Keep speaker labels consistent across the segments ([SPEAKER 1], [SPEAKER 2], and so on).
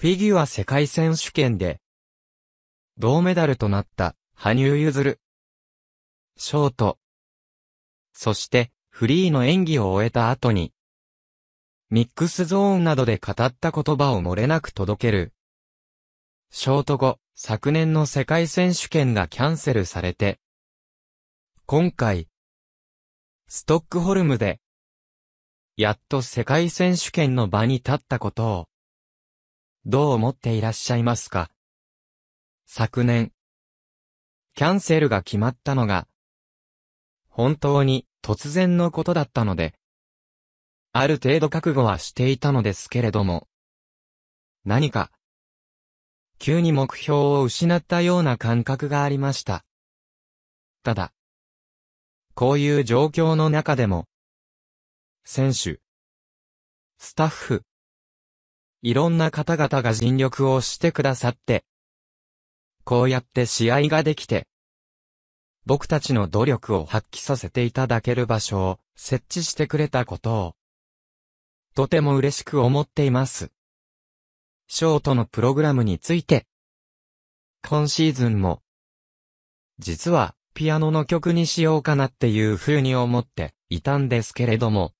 [SPEAKER 1] フィギュア世界選手権で、銅メダルとなった、羽生結弦。ショート。そして、フリーの演技を終えた後に、ミックスゾーンなどで語った言葉を漏れなく届ける。ショート後、昨年の世界選手権がキャンセルされて、今回、ストックホルムで、やっと世界選手権の場に立ったことを、どう思っていらっしゃいますか昨年、キャンセルが決まったのが、本当に突然のことだったので、ある程度覚悟はしていたのですけれども、何か、急に目標を失ったような感覚がありました。ただ、こういう状況の中でも、選手、スタッフ、いろんな方々が尽力をしてくださって、こうやって試合ができて、僕たちの努力を発揮させていただける場所を設置してくれたことを、とても嬉しく思っています。ショートのプログラムについて、今シーズンも、実はピアノの曲にしようかなっていう風に思っていたんですけれども、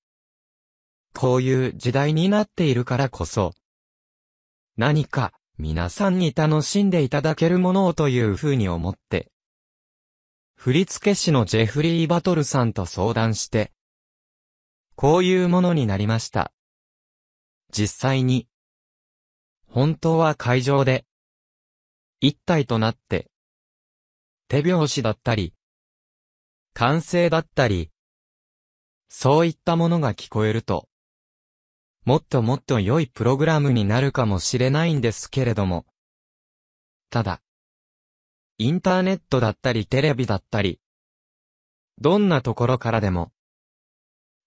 [SPEAKER 1] こういう時代になっているからこそ、何か皆さんに楽しんでいただけるものをというふうに思って、振付師のジェフリー・バトルさんと相談して、こういうものになりました。実際に、本当は会場で、一体となって、手拍子だったり、歓声だったり、そういったものが聞こえると、もっともっと良いプログラムになるかもしれないんですけれども。ただ、インターネットだったりテレビだったり、どんなところからでも、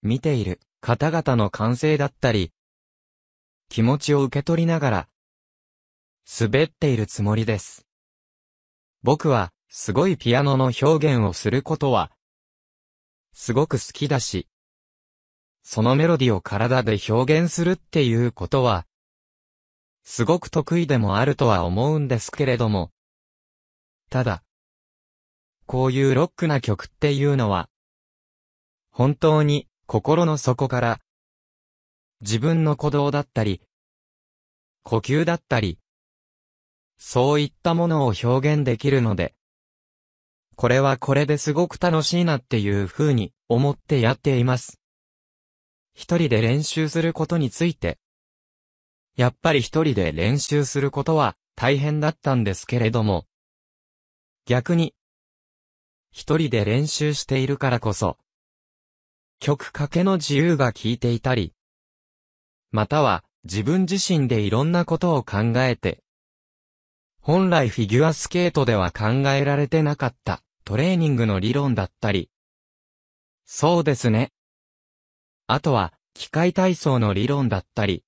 [SPEAKER 1] 見ている方々の感性だったり、気持ちを受け取りながら、滑っているつもりです。僕は、すごいピアノの表現をすることは、すごく好きだし、そのメロディを体で表現するっていうことは、すごく得意でもあるとは思うんですけれども。ただ、こういうロックな曲っていうのは、本当に心の底から、自分の鼓動だったり、呼吸だったり、そういったものを表現できるので、これはこれですごく楽しいなっていう風に思ってやっています。一人で練習することについて。やっぱり一人で練習することは大変だったんですけれども。逆に、一人で練習しているからこそ、曲かけの自由が効いていたり、または自分自身でいろんなことを考えて、本来フィギュアスケートでは考えられてなかったトレーニングの理論だったり。そうですね。あとは、機械体操の理論だったり、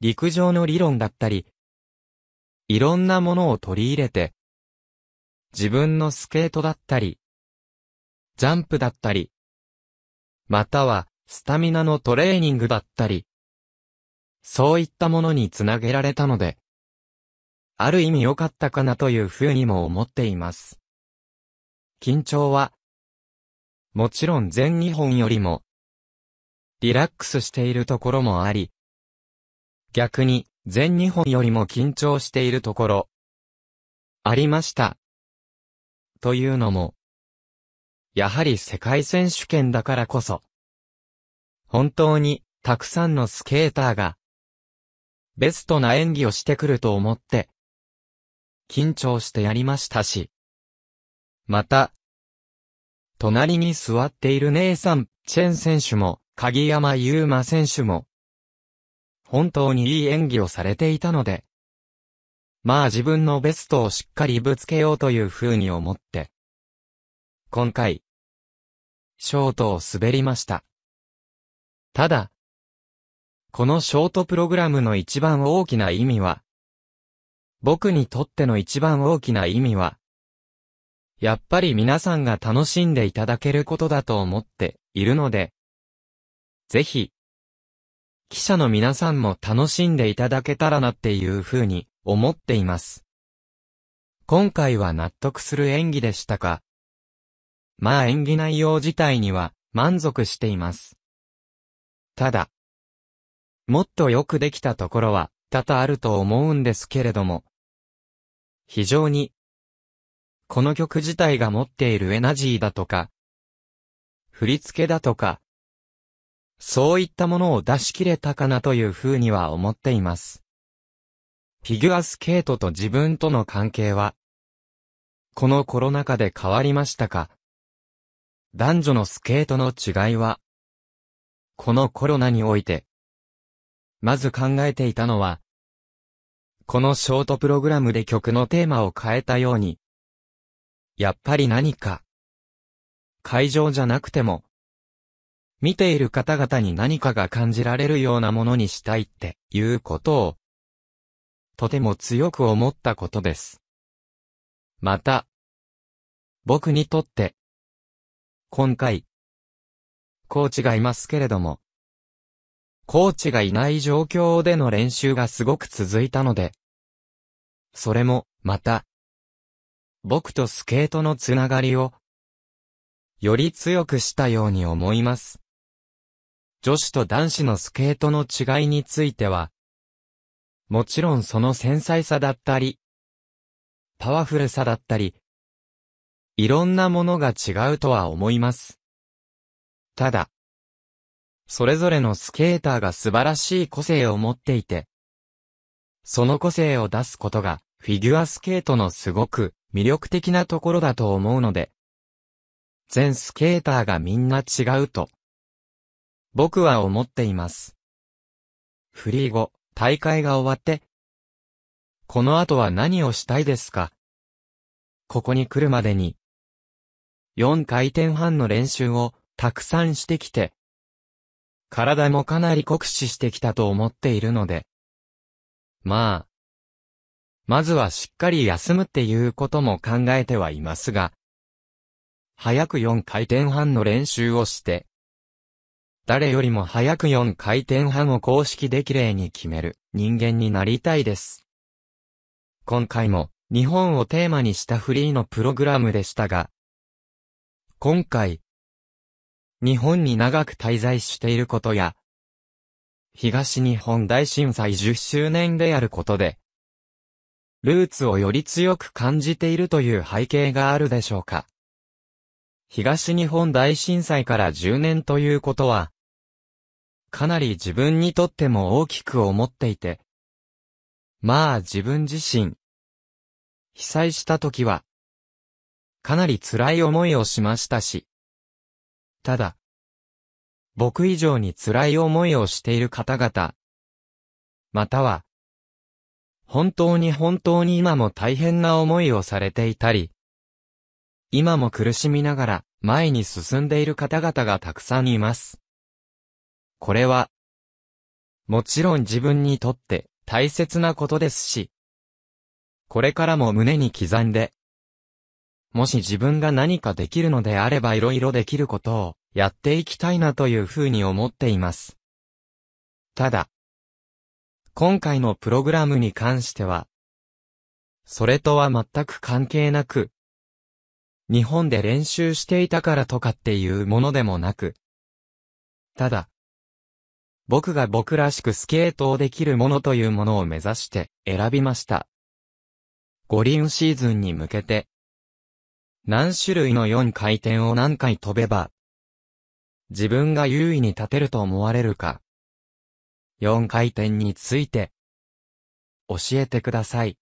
[SPEAKER 1] 陸上の理論だったり、いろんなものを取り入れて、自分のスケートだったり、ジャンプだったり、または、スタミナのトレーニングだったり、そういったものにつなげられたので、ある意味良かったかなというふうにも思っています。緊張は、もちろん全日本よりも、リラックスしているところもあり、逆に、全日本よりも緊張しているところ、ありました。というのも、やはり世界選手権だからこそ、本当に、たくさんのスケーターが、ベストな演技をしてくると思って、緊張してやりましたし、また、隣に座っている姉さん、チェン選手も、鍵山優真選手も、本当にいい演技をされていたので、まあ自分のベストをしっかりぶつけようという風に思って、今回、ショートを滑りました。ただ、このショートプログラムの一番大きな意味は、僕にとっての一番大きな意味は、やっぱり皆さんが楽しんでいただけることだと思っているので、ぜひ、記者の皆さんも楽しんでいただけたらなっていうふうに思っています。今回は納得する演技でしたかまあ演技内容自体には満足しています。ただ、もっとよくできたところは多々あると思うんですけれども、非常に、この曲自体が持っているエナジーだとか、振り付けだとか、そういったものを出し切れたかなというふうには思っています。フィギュアスケートと自分との関係は、このコロナ禍で変わりましたか男女のスケートの違いは、このコロナにおいて、まず考えていたのは、このショートプログラムで曲のテーマを変えたように、やっぱり何か、会場じゃなくても、見ている方々に何かが感じられるようなものにしたいっていうことを、とても強く思ったことです。また、僕にとって、今回、コーチがいますけれども、コーチがいない状況での練習がすごく続いたので、それも、また、僕とスケートのつながりを、より強くしたように思います。女子と男子のスケートの違いについては、もちろんその繊細さだったり、パワフルさだったり、いろんなものが違うとは思います。ただ、それぞれのスケーターが素晴らしい個性を持っていて、その個性を出すことがフィギュアスケートのすごく魅力的なところだと思うので、全スケーターがみんな違うと僕は思っています。フリー後、大会が終わって、この後は何をしたいですかここに来るまでに、4回転半の練習をたくさんしてきて、体もかなり酷使してきたと思っているので、まあ、まずはしっかり休むっていうことも考えてはいますが、早く4回転半の練習をして、誰よりも早く4回転半を公式で綺麗に決める人間になりたいです。今回も日本をテーマにしたフリーのプログラムでしたが、今回、日本に長く滞在していることや、東日本大震災10周年であることで、ルーツをより強く感じているという背景があるでしょうか。東日本大震災から10年ということは、かなり自分にとっても大きく思っていて。まあ自分自身。被災した時は、かなり辛い思いをしましたし。ただ、僕以上に辛い思いをしている方々、または、本当に本当に今も大変な思いをされていたり、今も苦しみながら前に進んでいる方々がたくさんいます。これは、もちろん自分にとって大切なことですし、これからも胸に刻んで、もし自分が何かできるのであれば色々できることをやっていきたいなというふうに思っています。ただ、今回のプログラムに関しては、それとは全く関係なく、日本で練習していたからとかっていうものでもなく、ただ、僕が僕らしくスケートをできるものというものを目指して選びました。五輪シーズンに向けて、何種類の4回転を何回飛べば、自分が優位に立てると思われるか。4回転について、教えてください。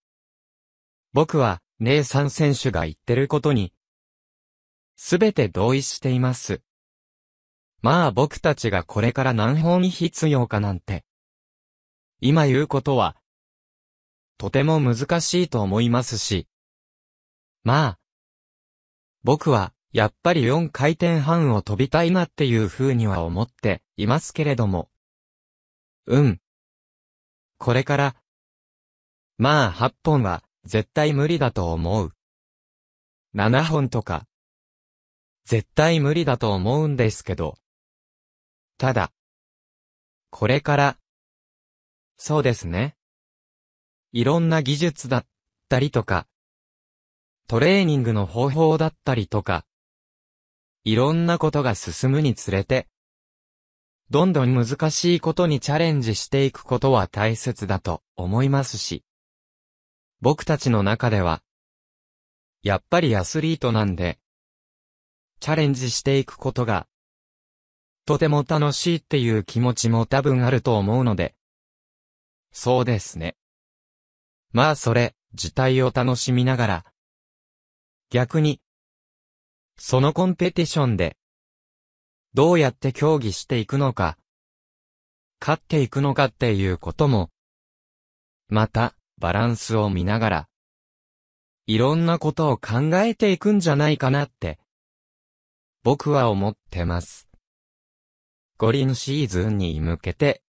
[SPEAKER 1] 僕は、ネイサン選手が言ってることに、すべて同意しています。まあ僕たちがこれから何本必要かなんて。今言うことは、とても難しいと思いますし。まあ、僕は、やっぱり4回転半を飛びたいなっていう風には思っていますけれども。うん。これから。まあ8本は絶対無理だと思う。7本とか。絶対無理だと思うんですけど。ただ。これから。そうですね。いろんな技術だったりとか、トレーニングの方法だったりとか、いろんなことが進むにつれて、どんどん難しいことにチャレンジしていくことは大切だと思いますし、僕たちの中では、やっぱりアスリートなんで、チャレンジしていくことがとても楽しいっていう気持ちも多分あると思うので。そうですね。まあそれ、自体を楽しみながら。逆に、そのコンペティションで、どうやって競技していくのか、勝っていくのかっていうことも、また、バランスを見ながら、いろんなことを考えていくんじゃないかなって、僕は思ってます。五輪シーズンに向けて、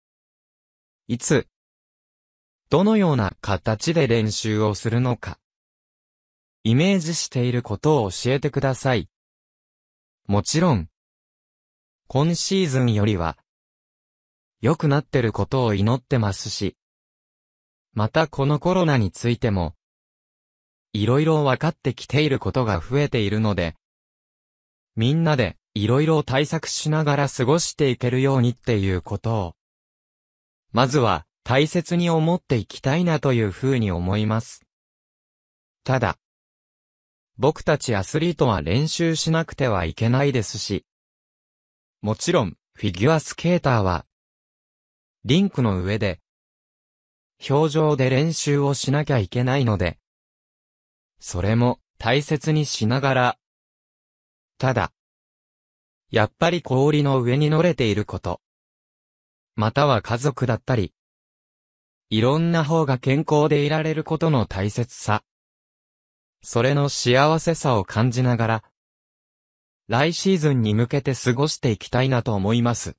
[SPEAKER 1] いつ、どのような形で練習をするのか、イメージしていることを教えてください。もちろん、今シーズンよりは、良くなってることを祈ってますし、またこのコロナについても、いろいろ分かってきていることが増えているので、みんなで、いろいろ対策しながら過ごしていけるようにっていうことを、まずは大切に思っていきたいなというふうに思います。ただ、僕たちアスリートは練習しなくてはいけないですし、もちろん、フィギュアスケーターは、リンクの上で、表情で練習をしなきゃいけないので、それも大切にしながら、ただ、やっぱり氷の上に乗れていること。または家族だったり。いろんな方が健康でいられることの大切さ。それの幸せさを感じながら、来シーズンに向けて過ごしていきたいなと思います。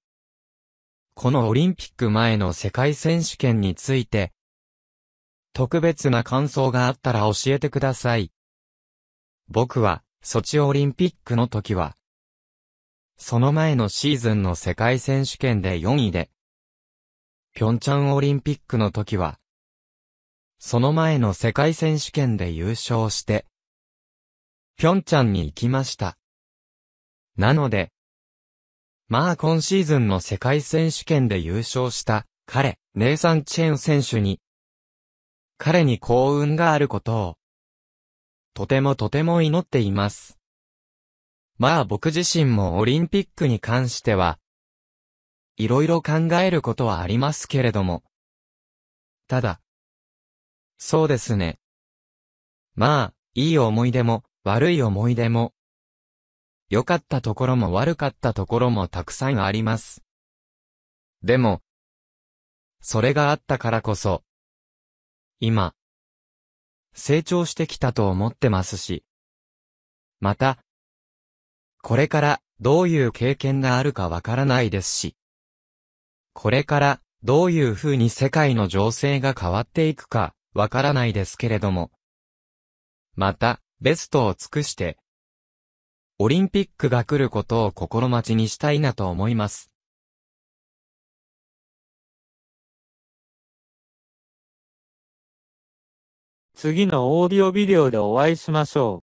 [SPEAKER 1] このオリンピック前の世界選手権について、特別な感想があったら教えてください。僕は、ソチオリンピックの時は、その前のシーズンの世界選手権で4位で、ピョンチャンオリンピックの時は、その前の世界選手権で優勝して、ピョンチャンに行きました。なので、まあ今シーズンの世界選手権で優勝した彼、ネイサン・チェン選手に、彼に幸運があることを、とてもとても祈っています。まあ僕自身もオリンピックに関しては、いろいろ考えることはありますけれども。ただ、そうですね。まあ、いい思い出も、悪い思い出も、良かったところも悪かったところもたくさんあります。でも、それがあったからこそ、今、成長してきたと思ってますし、また、これからどういう経験があるかわからないですし、これからどういう風に世界の情勢が変わっていくかわからないですけれども、また、ベストを尽くして、オリンピックが来ることを心待ちにしたいなと思います。次のオーディオビデオでお会いしましょう。